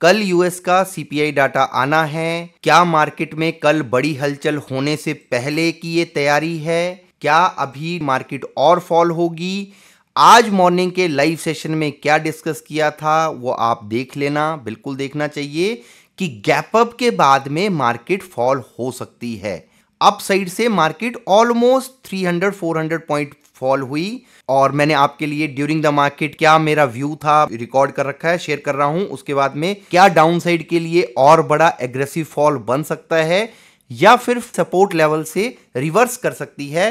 कल यूएस का CPI data आना है क्या मार्केट में कल बड़ी हलचल होने से पहले की ये तैयारी है क्या अभी मार्केट और फॉल होगी आज मॉर्निंग के लाइव सेशन में क्या डिस्कस किया था वो आप देख लेना बिल्कुल देखना चाहिए कि गैप अप के बाद में मार्केट फॉल हो सकती है अप साइड से मार्केट ऑलमोस्ट 300 400 पॉइंट फॉल हुई और मैंने आपके लिए ड्यूरिंग द मार्केट क्या मेरा व्यू था रिकॉर्ड कर रखा है शेयर कर रहा हूं उसके बाद में क्या डाउन साइड के लिए और बड़ा एग्रेसिव फॉल बन सकता है या फिर सपोर्ट लेवल से रिवर्स कर सकती है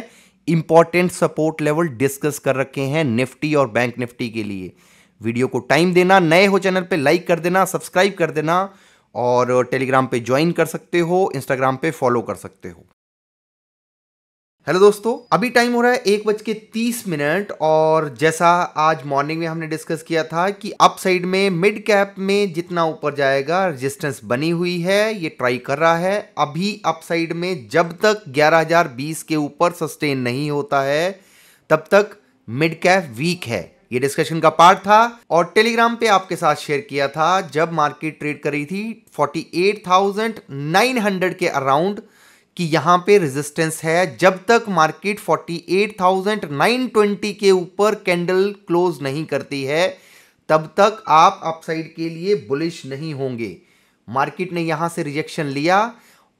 इंपॉर्टेंट सपोर्ट लेवल डिस्कस कर रखे हैं निफ्टी और बैंक निफ्टी के लिए वीडियो को टाइम देना नए हो चैनल पे लाइक कर देना सब्सक्राइब कर देना और टेलीग्राम पे ज्वाइन कर सकते हो इंस्टाग्राम पे फॉलो कर सकते हो हेलो दोस्तों अभी टाइम हो रहा है एक बज के तीस मिनट और जैसा आज मॉर्निंग में हमने डिस्कस किया था कि अपसाइड में मिड कैप में जितना ऊपर जाएगा रेजिस्टेंस बनी हुई है ये ट्राई कर रहा है अभी अपसाइड में जब तक 11,020 के ऊपर सस्टेन नहीं होता है तब तक मिड कैप वीक है ये डिस्कशन का पार्ट था और टेलीग्राम पे आपके साथ शेयर किया था जब मार्केट ट्रेड करी थी फोर्टी के अराउंड कि यहां पे रेजिस्टेंस है जब तक मार्केट 48,920 के ऊपर कैंडल क्लोज नहीं करती है तब तक आप अपसाइड के लिए बुलिश नहीं होंगे मार्केट ने यहां से रिजेक्शन लिया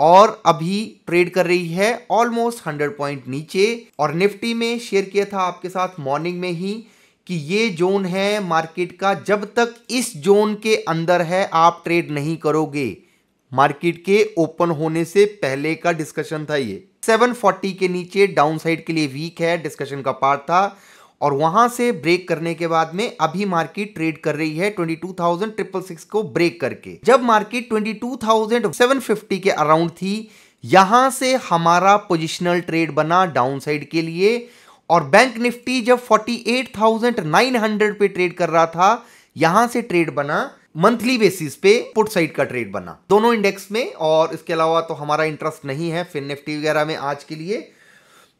और अभी ट्रेड कर रही है ऑलमोस्ट 100 पॉइंट नीचे और निफ्टी में शेयर किया था आपके साथ मॉर्निंग में ही कि ये जोन है मार्केट का जब तक इस जोन के अंदर है आप ट्रेड नहीं करोगे मार्केट के ओपन होने से पहले का डिस्कशन था ये 740 के नीचे डाउनसाइड के लिए वीक है डिस्कशन का पार्ट था और वहां से ब्रेक करने के बाद में अभी मार्केट ट्रेड कर रही है 22,666 को ब्रेक करके जब मार्केट 22,750 के अराउंड थी यहां से हमारा पोजिशनल ट्रेड बना डाउनसाइड के लिए और बैंक निफ्टी जब 48,900 पे ट्रेड कर रहा था यहां से ट्रेड बना मंथली बेसिस पे पुट साइड का ट्रेड बना दोनों इंडेक्स में और इसके अलावा तो हमारा इंटरेस्ट नहीं है फिन निफ्टी वगैरह में आज के लिए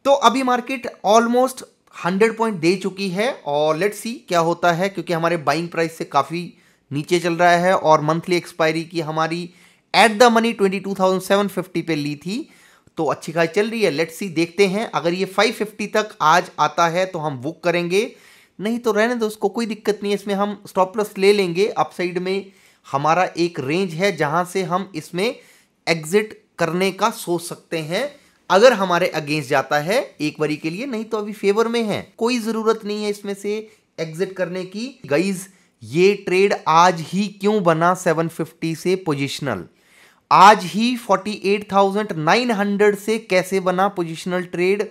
तो अभी मार्केट ऑलमोस्ट 100 पॉइंट दे चुकी है और लेट्स सी क्या होता है क्योंकि हमारे बाइंग प्राइस से काफ़ी नीचे चल रहा है और मंथली एक्सपायरी की हमारी एट द मनी ट्वेंटी पे ली थी तो अच्छी खाई चल रही है लेट्स सी देखते हैं अगर ये 550 तक आज आता है तो हम बुक करेंगे नहीं तो रहने दो उसको कोई दिक्कत नहीं है इसमें हम स्टॉप लॉस ले लेंगे अपसाइड में हमारा एक रेंज है जहां से हम इसमें एग्जिट करने का सोच सकते हैं अगर हमारे अगेंस्ट जाता है एक बारी के लिए नहीं तो अभी फेवर में है कोई ज़रूरत नहीं है इसमें से एग्जिट करने की गाइज ये ट्रेड आज ही क्यों बना 750 से पोजिशनल आज ही 48,900 से कैसे बना पोजिशनल ट्रेड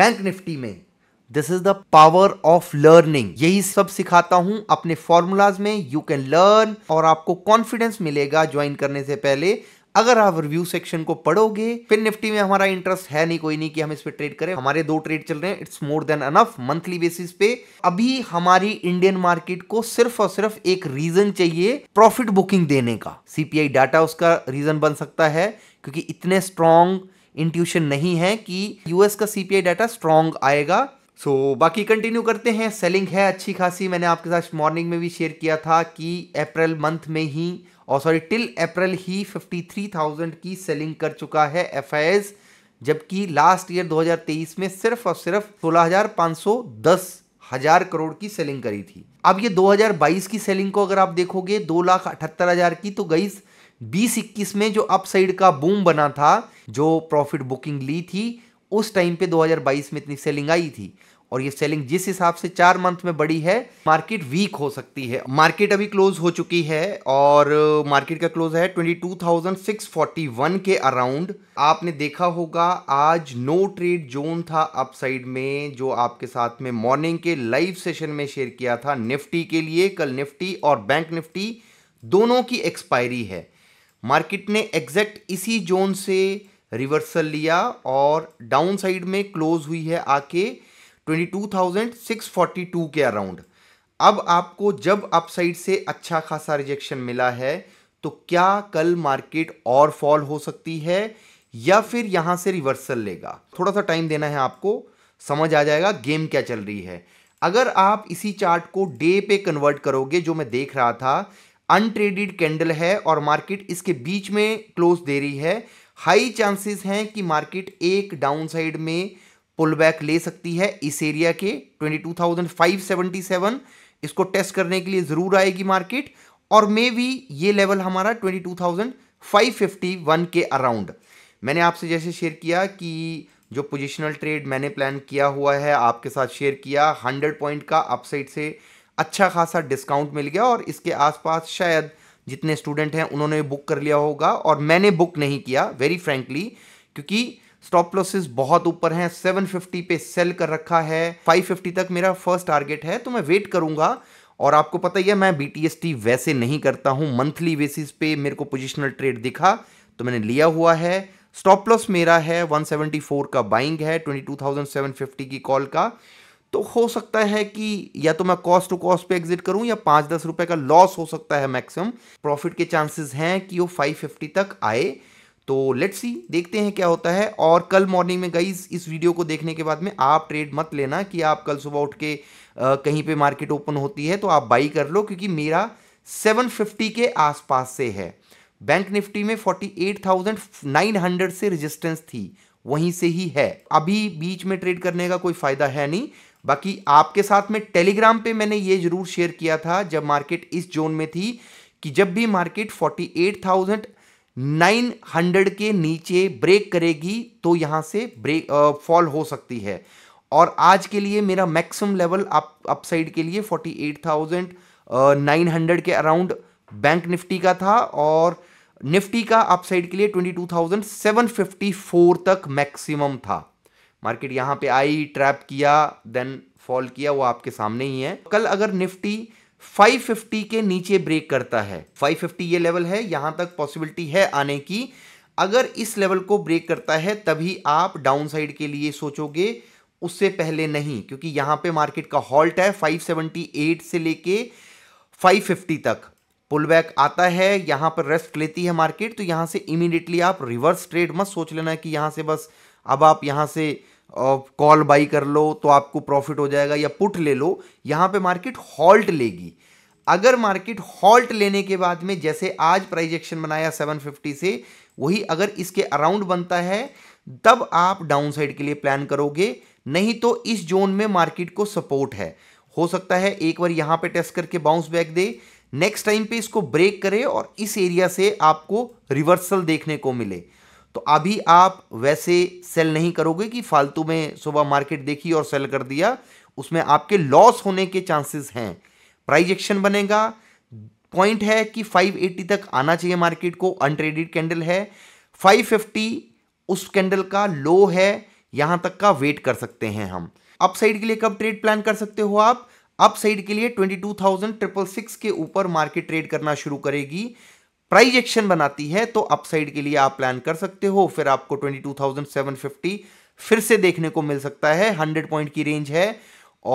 बैंक निफ्टी में this is the power of learning यही सब सिखाता हूं अपने फॉर्मूलाज में यू कैन लर्न और आपको कॉन्फिडेंस मिलेगा ज्वाइन करने से पहले अगर आप रिव्यू सेक्शन को पढ़ोगे फिर निफ्टी में हमारा इंटरेस्ट है नहीं कोई नहीं कि हम इस पे ट्रेड करें हमारे दो ट्रेड चल रहे हैं it's more than enough monthly basis पे अभी हमारी इंडियन मार्केट को सिर्फ और सिर्फ एक रीजन चाहिए प्रॉफिट बुकिंग देने का सीपीआई डाटा उसका रीजन बन सकता है क्योंकि इतने स्ट्रॉन्ग इंट्यूशन नहीं है कि यूएस का सीपीआई डाटा स्ट्रॉन्ग आएगा सो so, बाकी कंटिन्यू करते हैं सेलिंग है अच्छी खासी मैंने आपके साथ मॉर्निंग में भी शेयर किया था कि अप्रैल मंथ में ही और सॉरी टिल अप्रैल ही 53,000 की सेलिंग कर चुका है एफ जबकि लास्ट ईयर 2023 में सिर्फ और सिर्फ सोलह हजार करोड़ की सेलिंग करी थी अब ये 2022 की सेलिंग को अगर आप देखोगे दो लाख अठहत्तर हजार की तो गई बीस इक्कीस में जो अपसाइड का बूम बना था जो प्रॉफिट बुकिंग ली थी उस टाइम पे 2022 में इतनी सेलिंग आई थी और ये सेलिंग जिस हिसाब से चार मंथ में बड़ी है मार्केट वीक हो सकती है मार्केट अभी क्लोज हो चुकी है और मार्केट का क्लोज है 22,641 के अराउंड आपने देखा होगा आज नो ट्रेड जोन था अपसाइड में जो आपके साथ में मॉर्निंग के लाइव सेशन में शेयर किया था निफ्टी के लिए कल निफ्टी और बैंक निफ्टी दोनों की एक्सपायरी है मार्केट ने एग्जैक्ट इसी जोन से रिवर्सल लिया और डाउन साइड में क्लोज हुई है आके 22,642 के अराउंड अब आपको जब अपसाइड से अच्छा खासा रिजेक्शन मिला है तो क्या कल मार्केट और फॉल हो सकती है या फिर यहां से रिवर्सल लेगा थोड़ा सा टाइम देना है आपको समझ आ जाएगा गेम क्या चल रही है अगर आप इसी चार्ट को डे पे कन्वर्ट करोगे जो मैं देख रहा था अनट्रेडेड कैंडल है और मार्केट इसके बीच में क्लोज दे रही है हाई चांसेस हैं कि मार्केट एक डाउन साइड में पुल बैक ले सकती है इस एरिया के 22,577 इसको टेस्ट करने के लिए ज़रूर आएगी मार्केट और मे भी ये लेवल हमारा 22,551 के अराउंड मैंने आपसे जैसे शेयर किया कि जो पोजिशनल ट्रेड मैंने प्लान किया हुआ है आपके साथ शेयर किया 100 पॉइंट का अपसाइड से अच्छा खासा डिस्काउंट मिल गया और इसके आसपास शायद जितने स्टूडेंट हैं उन्होंने बुक कर लिया होगा और मैंने बुक नहीं किया वेरी फ्रेंकली क्योंकि स्टॉप लॉसेस बहुत ऊपर हैं 750 पे सेल कर रखा है 550 तक मेरा फर्स्ट टारगेट है तो मैं वेट करूंगा और आपको पता ही है मैं बीटीएसटी वैसे नहीं करता हूं मंथली बेसिस पे मेरे को पोजिशनल ट्रेड दिखा तो मैंने लिया हुआ है स्टॉप लॉस मेरा है 174 का बाइंग है 22,750 की कॉल का तो हो सकता है कि या तो मैं कॉस्ट टू कॉस्ट पे एग्जिट करूं या पांच दस रुपए का लॉस हो सकता है मैक्सिमम प्रॉफिट के चांसेस हैं कि वो 550 तक आए तो लेट्स सी देखते हैं क्या होता है और कल मॉर्निंग में गई इस वीडियो को देखने के बाद में आप ट्रेड मत लेना कि आप कल सुबह उठ के आ, कहीं पे मार्केट ओपन होती है तो आप बाई कर लो क्योंकि मेरा 750 के आसपास से है बैंक निफ्टी में 48,900 से रेजिस्टेंस थी वहीं से ही है अभी बीच में ट्रेड करने का कोई फायदा है नहीं बाकी आपके साथ में टेलीग्राम पर मैंने ये जरूर शेयर किया था जब मार्केट इस जोन में थी कि जब भी मार्केट फोर्टी 900 के नीचे ब्रेक करेगी तो यहां से ब्रेक फॉल हो सकती है और आज के लिए मेरा मैक्सिमम लेवल अप अपसाइड के लिए 48,900 के अराउंड बैंक निफ्टी का था और निफ्टी का अपसाइड के लिए 22,754 तक मैक्सिमम था मार्केट यहां पे आई ट्रैप किया देन फॉल किया वो आपके सामने ही है कल अगर निफ्टी 550 के नीचे ब्रेक करता है 550 ये लेवल है यहां तक पॉसिबिलिटी है आने की अगर इस लेवल को ब्रेक करता है तभी आप डाउन साइड के लिए सोचोगे उससे पहले नहीं क्योंकि यहां पे मार्केट का हॉल्ट है 578 से लेके 550 तक पुल बैक आता है यहां पर रेस्ट लेती है मार्केट तो यहां से इमीडिएटली आप रिवर्स ट्रेड मत सोच लेना कि यहां से बस अब आप यहां से कॉल बाई कर लो तो आपको प्रॉफिट हो जाएगा या पुट ले लो यहां पे मार्केट हॉल्ट लेगी अगर मार्केट हॉल्ट लेने के बाद में जैसे आज प्राइज एक्शन बनाया 750 से वही अगर इसके अराउंड बनता है तब आप डाउन साइड के लिए प्लान करोगे नहीं तो इस जोन में मार्केट को सपोर्ट है हो सकता है एक बार यहां पे टेस्ट करके बाउंस बैक दे नेक्स्ट टाइम पे इसको ब्रेक करे और इस एरिया से आपको रिवर्सल देखने को मिले तो अभी आप वैसे सेल नहीं करोगे कि फालतू में सुबह मार्केट देखी और सेल कर दिया उसमें आपके लॉस होने के चांसेस हैं प्राइज एक्शन बनेगा पॉइंट है कि 580 तक आना चाहिए मार्केट को अनट्रेडिड कैंडल है 550 उस कैंडल का लो है यहां तक का वेट कर सकते हैं हम अपसाइड के लिए कब ट्रेड प्लान कर सकते हो आप अपसाइड के लिए twenty two thousand triple six के ऊपर मार्केट ट्रेड करना शुरू करेगी प्राइज एक्शन बनाती है तो अपसाइड के लिए आप प्लान कर सकते हो फिर आपको 22,750 फिर से देखने को मिल सकता है 100 पॉइंट की रेंज है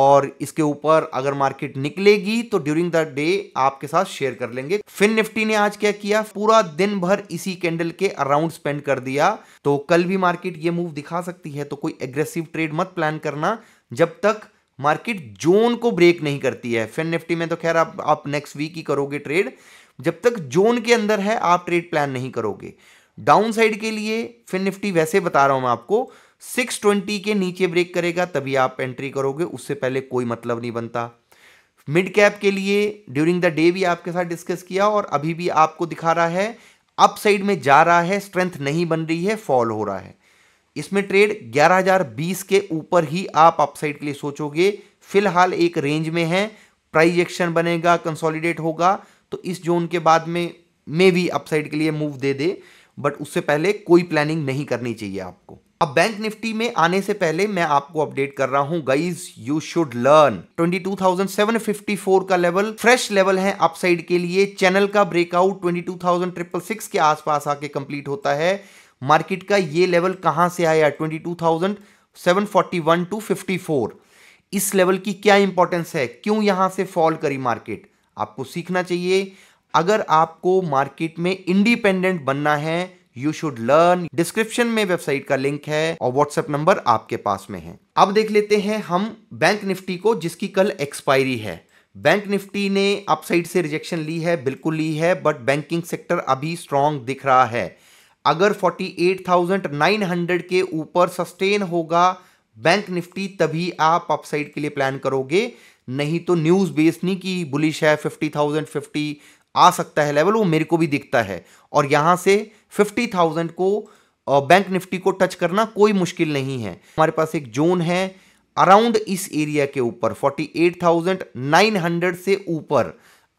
और इसके ऊपर अगर मार्केट निकलेगी तो ड्यूरिंग द डे आपके साथ शेयर कर लेंगे फिन निफ्टी ने आज क्या किया पूरा दिन भर इसी कैंडल के अराउंड स्पेंड कर दिया तो कल भी मार्केट ये मूव दिखा सकती है तो कोई एग्रेसिव ट्रेड मत प्लान करना जब तक मार्केट जोन को ब्रेक नहीं करती है फिन निफ्टी में तो खैर आप आप नेक्स्ट वीक ही करोगे ट्रेड जब तक जोन के अंदर है आप ट्रेड प्लान नहीं करोगे डाउन साइड के लिए फिर निफ्टी वैसे बता रहा हूं मैं आपको 620 के नीचे ब्रेक करेगा तभी आप एंट्री करोगे उससे पहले कोई मतलब नहीं बनता मिड कैप के लिए ड्यूरिंग द डे भी आपके साथ डिस्कस किया और अभी भी आपको दिखा रहा है अप साइड में जा रहा है स्ट्रेंथ नहीं बन रही है फॉल हो रहा है इसमें ट्रेड 11,020 के ऊपर ही आप अपसाइड के लिए सोचोगे फिलहाल एक रेंज में है प्राइजेक्शन बनेगा कंसोलिडेट होगा तो इस जोन के बाद में मे भी अपसाइड के लिए मूव दे दे बट उससे पहले कोई प्लानिंग नहीं करनी चाहिए आपको अब बैंक निफ्टी में आने से पहले मैं आपको अपडेट कर रहा हूं गाइज यू शुड लर्न 22,754 का लेवल फ्रेश लेवल है अपसाइड के लिए चैनल का ब्रेकआउट 22,666 के आसपास आके कंप्लीट होता है मार्केट का ये लेवल कहां से आया 22,741 टू 54 इस लेवल की क्या इंपॉर्टेंस है क्यों यहां से फॉल करी मार्केट आपको सीखना चाहिए अगर आपको मार्केट में इंडिपेंडेंट बनना है यू शुड लर्न डिस्क्रिप्शन में वेबसाइट का लिंक है और व्हाट्सएप नंबर आपके पास में है अब देख लेते हैं हम बैंक निफ्टी को जिसकी कल एक्सपायरी है बैंक निफ्टी ने अपसाइड से रिजेक्शन ली है बिल्कुल ली है बट बैंकिंग सेक्टर अभी स्ट्रांग दिख रहा है अगर 48,900 के ऊपर सस्टेन होगा बैंक निफ्टी तभी आप अपसाइड के लिए प्लान करोगे नहीं तो न्यूज़ बेस नहीं कि बुलिश है फिफ्टी थाउजेंड फिफ्टी आ सकता है लेवल वो मेरे को भी दिखता है और यहां से फिफ्टी थाउजेंड को बैंक निफ्टी को टच करना कोई मुश्किल नहीं है हमारे पास एक जोन है अराउंड इस एरिया के ऊपर हंड्रेड से ऊपर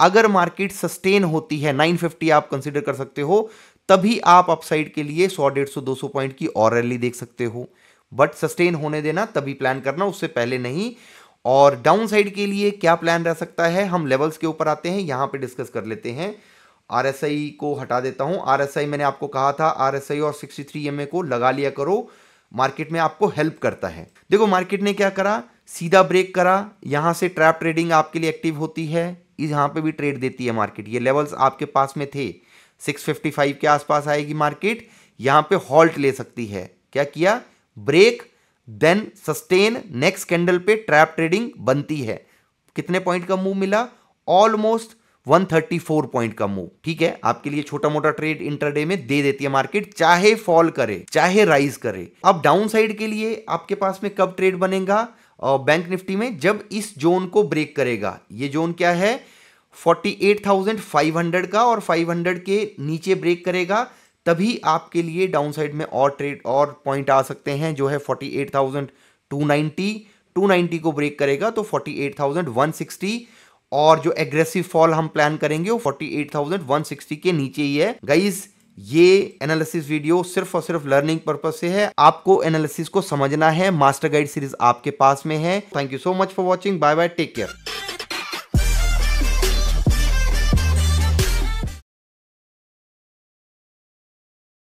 अगर मार्केट सस्टेन होती है नाइन फिफ्टी आप कंसिडर कर सकते हो तभी आप अपसाइड के लिए सौ डेढ़ सौ दो सौ पॉइंट की और रैली देख सकते हो बट सस्टेन होने देना तभी प्लान करना उससे पहले नहीं और डाउन साइड के लिए क्या प्लान रह सकता है हम लेवल्स के ऊपर आते हैं यहां पे डिस्कस कर लेते हैं आरएसआई को हटा देता हूं आरएसआई मैंने आपको कहा था आरएसआई और 63 थ्री को लगा लिया करो मार्केट में आपको हेल्प करता है देखो मार्केट ने क्या करा सीधा ब्रेक करा यहां से ट्रैप ट्रेडिंग आपके लिए एक्टिव होती है यहां पे भी ट्रेड देती है मार्केट ये लेवल्स आपके पास में थे 655 के आसपास आएगी मार्केट यहाँ पे हॉल्ट ले सकती है क्या किया break then sustain next candle पे ट्रैप ट्रेडिंग बनती है कितने पॉइंट का मूव मिला ऑलमोस्ट 134 पॉइंट का मूव ठीक है आपके लिए छोटा मोटा ट्रेड इंटरडे में दे देती है मार्केट चाहे फॉल करे चाहे राइज करे अब डाउन साइड के लिए आपके पास में कब ट्रेड बनेगा बैंक निफ्टी में जब इस जोन को ब्रेक करेगा ये जोन क्या है 48,500 का और 500 के नीचे ब्रेक करेगा तभी आपके लिए डाउन साइड में और ट्रेड और पॉइंट आ सकते हैं जो है forty eight thousand two ninety two ninety को ब्रेक करेगा तो forty eight thousand one sixty और जो एग्रेसिव फॉल हम प्लान करेंगे वो forty eight thousand one sixty के नीचे ही है गाइज ये एनालिसिस वीडियो सिर्फ और सिर्फ लर्निंग पर्पज से है आपको एनालिसिस को समझना है मास्टर गाइड सीरीज आपके पास में है thank you so much for watching bye bye take care